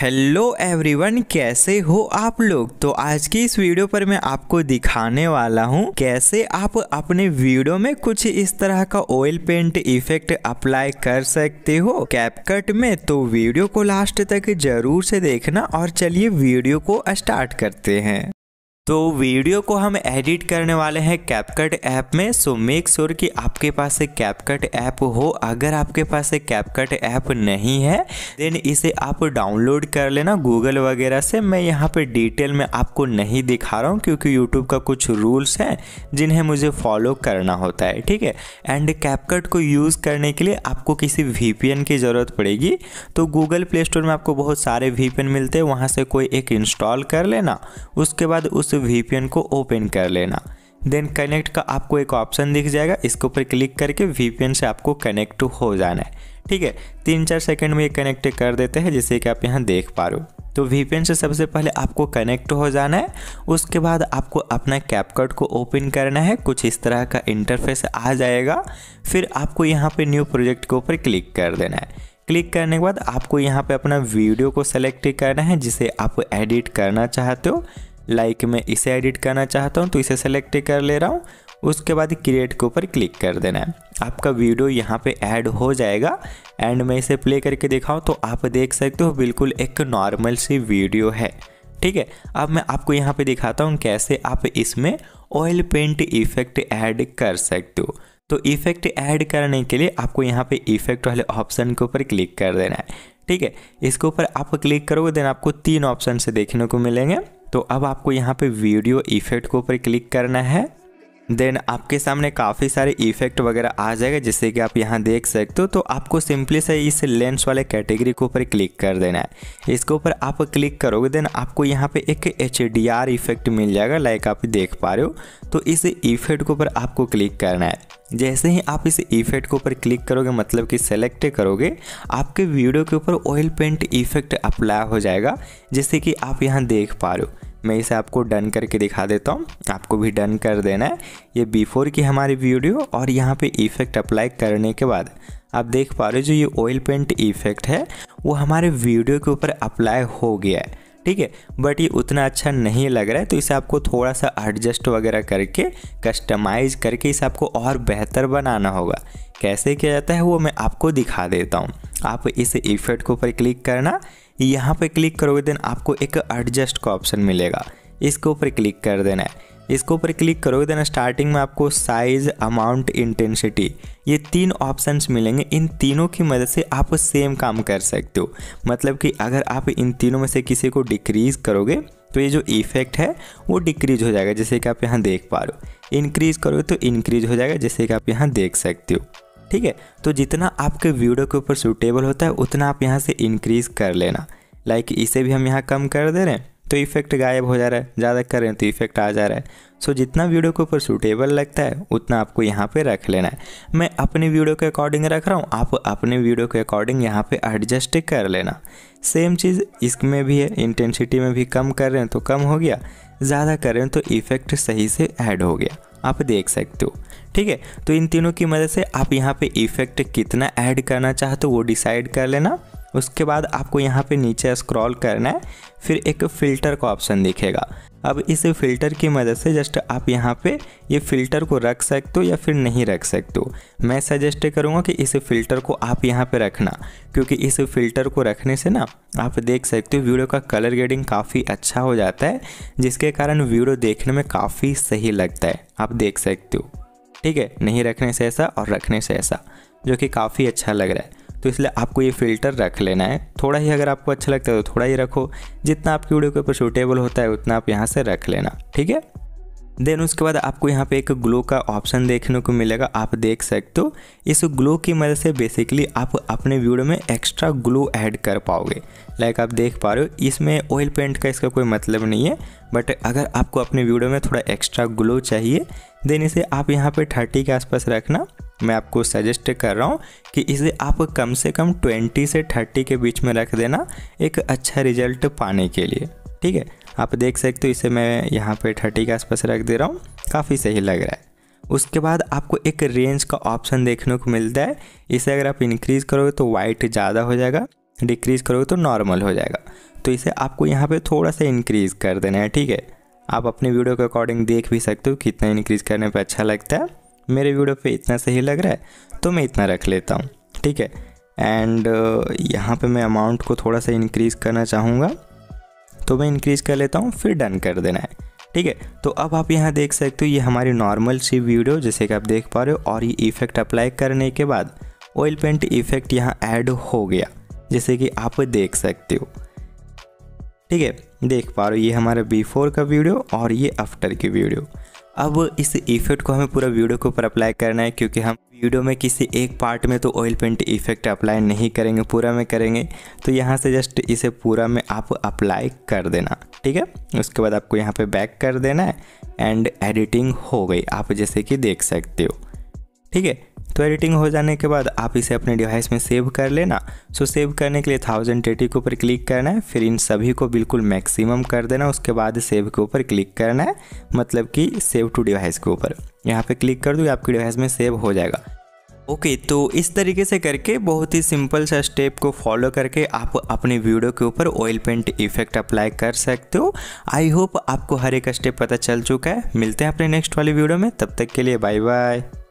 hello everyone कैसे हो आप लोग तो आज की इस वीडियो पर मैं आपको दिखाने वाला हूँ कैसे आप अपने वीडियो में कुछ इस तरह का ऑयल पेंट इफेक्ट अप्लाई कर सकते हो कैपकट में तो वीडियो को लास्ट तक जरूर से देखना और चलिए वीडियो को स्टार्ट करते हैं तो वीडियो को हम एडिट करने वाले हैं कैपकट ऐप में सो मेक श्योर कि आपके पास एक कैपकट ऐप हो अगर आपके पास एक कैपकट ऐप नहीं है देन इसे आप डाउनलोड कर लेना गूगल वगैरह से मैं यहाँ पे डिटेल में आपको नहीं दिखा रहा हूँ क्योंकि यूट्यूब का कुछ रूल्स हैं जिन्हें मुझे फॉलो करना होता है ठीक है एंड कैपकट को यूज़ करने के लिए आपको किसी वी की ज़रूरत पड़ेगी तो गूगल प्ले स्टोर में आपको बहुत सारे वी मिलते हैं वहाँ से कोई एक इंस्टॉल कर लेना उसके बाद उस से तो वी को ओपन कर लेना देन कनेक्ट का आपको एक ऑप्शन दिख जाएगा इसके ऊपर क्लिक करके वी से आपको कनेक्ट हो जाना है ठीक है तीन चार सेकंड में ये कनेक्ट कर देते हैं जैसे कि आप यहाँ देख पा रहे हो तो वी से सबसे पहले आपको कनेक्ट हो जाना है उसके बाद आपको अपना कैपकट को ओपन करना है कुछ इस तरह का इंटरफेस आ जाएगा फिर आपको यहाँ पे न्यू प्रोजेक्ट के ऊपर क्लिक कर देना है क्लिक करने के बाद आपको यहाँ पे अपना वीडियो को सेलेक्ट करना है जिसे आप एडिट करना चाहते हो लाइक मैं इसे एडिट करना चाहता हूँ तो इसे सेलेक्ट कर ले रहा हूँ उसके बाद क्रिएट के ऊपर क्लिक कर देना है आपका वीडियो यहाँ पे ऐड हो जाएगा एंड मैं इसे प्ले करके दिखाऊँ तो आप देख सकते हो बिल्कुल एक नॉर्मल सी वीडियो है ठीक है अब मैं आपको यहाँ पे दिखाता हूँ कैसे आप इसमें ऑयल पेंट इफेक्ट ऐड कर सकते हो तो इफेक्ट ऐड करने के लिए आपको यहाँ पे इफेक्ट वाले ऑप्शन के ऊपर क्लिक कर देना है ठीक है इसके ऊपर आप क्लिक करोगे देन आपको तीन ऑप्शन से देखने को मिलेंगे तो अब आपको यहाँ पे वीडियो इफेक्ट के ऊपर क्लिक करना है देन आपके सामने काफ़ी सारे इफेक्ट वगैरह आ जाएगा जिससे कि आप यहाँ देख सकते हो तो आपको सिंपली से इस लेंस वाले कैटेगरी के ऊपर क्लिक कर देना है इसके ऊपर आप क्लिक करोगे देन आपको यहाँ पे एक एच इफेक्ट मिल जाएगा लाइक आप देख पा रहे हो तो इस इफेक्ट के ऊपर आपको क्लिक करना है जैसे ही आप इस इफेक्ट के ऊपर क्लिक करोगे मतलब कि सेलेक्ट करोगे आपके वीडियो के ऊपर ऑयल पेंट इफेक्ट अप्लाई हो जाएगा जैसे कि आप यहाँ देख पा रहे हो मैं इसे आपको डन करके दिखा देता हूँ आपको भी डन कर देना है ये बिफोर की हमारी वीडियो और यहाँ पे इफ़ेक्ट अप्लाई करने के बाद आप देख पा रहे हो जो ये ऑयल पेंट इफ़ेक्ट है वो हमारे वीडियो के ऊपर अप्लाई हो गया है ठीक है बट ये उतना अच्छा नहीं लग रहा है तो इसे आपको थोड़ा सा एडजस्ट वगैरह करके कस्टमाइज करके इसे आपको और बेहतर बनाना होगा कैसे किया जाता है वो मैं आपको दिखा देता हूँ आप इस इफ़ेक्ट के ऊपर क्लिक करना यहाँ पे क्लिक करोगे देन आपको एक एडजस्ट का ऑप्शन मिलेगा इसके ऊपर क्लिक कर देना है इसके ऊपर क्लिक करोगे देन स्टार्टिंग में आपको साइज अमाउंट इंटेंसिटी ये तीन ऑप्शंस मिलेंगे इन तीनों की मदद से आप सेम काम कर सकते हो मतलब कि अगर आप इन तीनों में से किसी को डिक्रीज़ करोगे तो ये जो इफेक्ट है वो डिक्रीज हो जाएगा जैसे कि आप यहाँ देख पा रहे हो इंक्रीज़ करोगे तो इंक्रीज हो जाएगा जैसे कि आप यहाँ देख सकते हो ठीक है तो जितना आपके वीडियो के ऊपर सूटेबल होता है उतना आप यहाँ से इंक्रीज़ कर लेना लाइक इसे भी हम यहाँ कम कर दे रहे हैं तो इफेक्ट गायब हो जा रहा है ज़्यादा कर रहे हैं तो इफेक्ट आ जा रहा है सो so, जितना वीडियो के ऊपर सूटेबल लगता है उतना आपको यहाँ पे रख लेना है मैं अपनी वीडियो के अकॉर्डिंग रख रहा हूँ आप अपने वीडियो के अकॉर्डिंग यहाँ पे एडजस्ट कर लेना सेम चीज़ इसमें भी है इंटेंसिटी में भी कम कर रहे हैं तो कम हो गया ज़्यादा कर रहे हैं तो इफेक्ट सही से ऐड हो गया आप देख सकते हो ठीक है तो इन तीनों की मदद से आप यहाँ पे इफेक्ट कितना ऐड करना चाहते हो वो डिसाइड कर लेना उसके बाद आपको यहाँ पे नीचे स्क्रॉल करना है फिर एक फ़िल्टर का ऑप्शन दिखेगा अब इस फ़िल्टर की मदद से जस्ट आप यहाँ पे ये यह फ़िल्टर को रख सकते हो या फिर नहीं रख सकते हो मैं सजेस्ट करूँगा कि इस फ़िल्टर को आप यहाँ पे रखना क्योंकि इस फ़िल्टर को रखने से ना आप देख सकते हो वीडियो का कलर ग्रेडिंग काफ़ी अच्छा हो जाता है जिसके कारण वीडियो देखने में काफ़ी सही लगता है आप देख सकते हो ठीक है नहीं रखने से ऐसा और रखने से ऐसा जो कि काफ़ी अच्छा लग रहा है तो इसलिए आपको ये फ़िल्टर रख लेना है थोड़ा ही अगर आपको अच्छा लगता है तो थोड़ा ही रखो जितना आपकी वीडियो के ऊपर सूटेबल होता है उतना आप यहाँ से रख लेना ठीक है देन उसके बाद आपको यहाँ पे एक ग्लो का ऑप्शन देखने को मिलेगा आप देख सकते हो इस ग्लो की मदद से बेसिकली आप अपने वीडियो में एक्स्ट्रा ग्लो ऐड कर पाओगे लाइक आप देख पा रहे हो इसमें ऑयल पेंट का इसका कोई मतलब नहीं है बट अगर आपको अपने वीडियो में थोड़ा एक्स्ट्रा ग्लो चाहिए देन इसे आप यहाँ पर थर्टी के आसपास रखना मैं आपको सजेस्ट कर रहा हूँ कि इसे आप कम से कम ट्वेंटी से थर्टी के बीच में रख देना एक अच्छा रिजल्ट पाने के लिए ठीक है आप देख सकते हो इसे मैं यहाँ पे थर्टी के आसपास रख दे रहा हूँ काफ़ी सही लग रहा है उसके बाद आपको एक रेंज का ऑप्शन देखने को मिलता है इसे अगर आप इंक्रीज़ करोगे तो वाइट ज़्यादा हो जाएगा डिक्रीज़ करोगे तो नॉर्मल हो जाएगा तो इसे आपको यहाँ पर थोड़ा सा इंक्रीज़ कर देना है ठीक है आप अपने वीडियो के अकॉर्डिंग देख भी सकते हो कितना इंक्रीज़ करने पर अच्छा लगता है मेरे वीडियो पर इतना सही लग रहा है तो मैं इतना रख लेता हूँ ठीक है एंड यहाँ पे मैं अमाउंट को थोड़ा सा इंक्रीज़ करना चाहूँगा तो मैं इंक्रीज़ कर लेता हूँ फिर डन कर देना है ठीक है तो अब आप यहाँ देख सकते हो ये हमारी नॉर्मल सी वीडियो जैसे कि आप देख पा रहे हो और ये इफ़ेक्ट अप्लाई करने के बाद ऑयल पेंट इफ़ेक्ट यहाँ ऐड हो गया जैसे कि आप देख सकते हो ठीक है देख पा रहे हो ये हमारा बिफोर का वीडियो और ये आफ्टर की वीडियो अब इस इफ़ेक्ट को हमें पूरा वीडियो के ऊपर अप्लाई करना है क्योंकि हम वीडियो में किसी एक पार्ट में तो ऑयल पेंट इफेक्ट अप्लाई नहीं करेंगे पूरा में करेंगे तो यहाँ से जस्ट इसे पूरा में आप अप्लाई कर देना ठीक है उसके बाद आपको यहाँ पे बैक कर देना है एंड एडिटिंग हो गई आप जैसे कि देख सकते हो ठीक है तो एडिटिंग हो जाने के बाद आप इसे अपने डिवाइस में सेव कर लेना सो सेव करने के लिए थाउजेंड टेटी के ऊपर क्लिक करना है फिर इन सभी को बिल्कुल मैक्सिमम कर देना उसके बाद सेव के ऊपर क्लिक करना है मतलब कि सेव टू डिवाइस के ऊपर यहाँ पे क्लिक कर दूँगी आपके डिवाइस में सेव हो जाएगा ओके okay, तो इस तरीके से करके बहुत ही सिंपल सा स्टेप को फॉलो करके आप अपने वीडियो के ऊपर ऑयल पेंट इफेक्ट अप्लाई कर सकते हो आई होप आपको हर एक स्टेप पता चल चुका है मिलते हैं अपने नेक्स्ट वाली वीडियो में तब तक के लिए बाय बाय